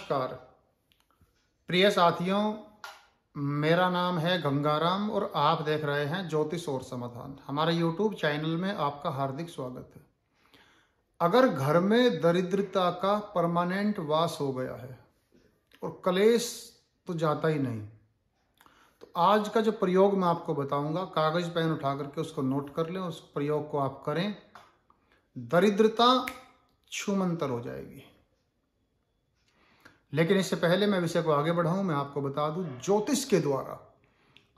नमस्कार प्रिय साथियों मेरा नाम है गंगाराम और आप देख रहे हैं ज्योतिष और समाधान हमारे यूट्यूब चैनल में आपका हार्दिक स्वागत है अगर घर में दरिद्रता का परमानेंट वास हो गया है और कलेश तो जाता ही नहीं तो आज का जो प्रयोग मैं आपको बताऊंगा कागज पेन उठा करके उसको नोट कर लें उस प्रयोग को आप करें दरिद्रता छुमंतर हो जाएगी लेकिन इससे पहले मैं विषय को आगे बढ़ाऊं मैं आपको बता दूं ज्योतिष के द्वारा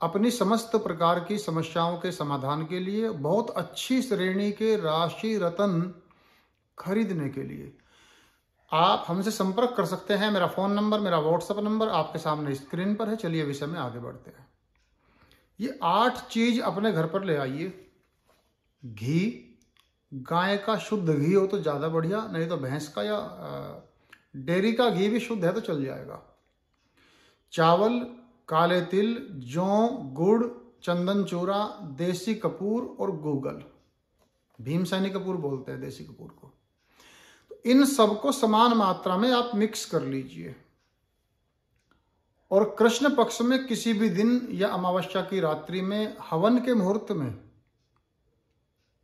अपनी समस्त प्रकार की समस्याओं के समाधान के लिए बहुत अच्छी श्रेणी के राशि रतन खरीदने के लिए आप हमसे संपर्क कर सकते हैं मेरा फ़ोन नंबर मेरा व्हाट्सएप नंबर आपके सामने स्क्रीन पर है चलिए विषय में आगे बढ़ते हैं ये आठ चीज अपने घर पर ले आइए घी गाय का शुद्ध घी हो तो ज़्यादा बढ़िया नहीं तो भैंस का या आ, डेयरी का घी भी शुद्ध है तो चल जाएगा चावल काले तिल जौ गुड़ चंदन चूरा देसी कपूर और गूगल भीम सैनी कपूर बोलते हैं देसी कपूर को तो इन को समान मात्रा में आप मिक्स कर लीजिए और कृष्ण पक्ष में किसी भी दिन या अमावस्या की रात्रि में हवन के मुहूर्त में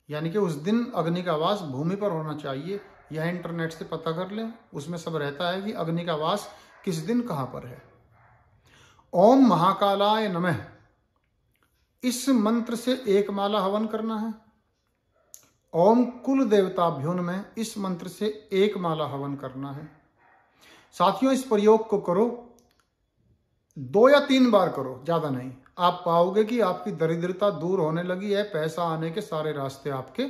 यानी कि उस दिन अग्नि का आवास भूमि पर होना चाहिए यह इंटरनेट से पता कर लें उसमें सब रहता है कि अग्नि का वास किस दिन कहां पर है ओम महाकालाय नमः इस मंत्र से एक माला हवन करना है ओम कुल देवताभ्युन में इस मंत्र से एक माला हवन करना है साथियों इस प्रयोग को करो दो या तीन बार करो ज्यादा नहीं आप पाओगे कि आपकी दरिद्रता दूर होने लगी है पैसा आने के सारे रास्ते आपके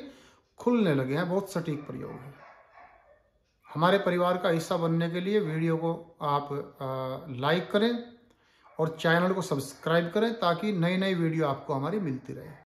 खुलने लगे हैं बहुत सटीक प्रयोग है हमारे परिवार का हिस्सा बनने के लिए वीडियो को आप लाइक करें और चैनल को सब्सक्राइब करें ताकि नई नई वीडियो आपको हमारी मिलती रहे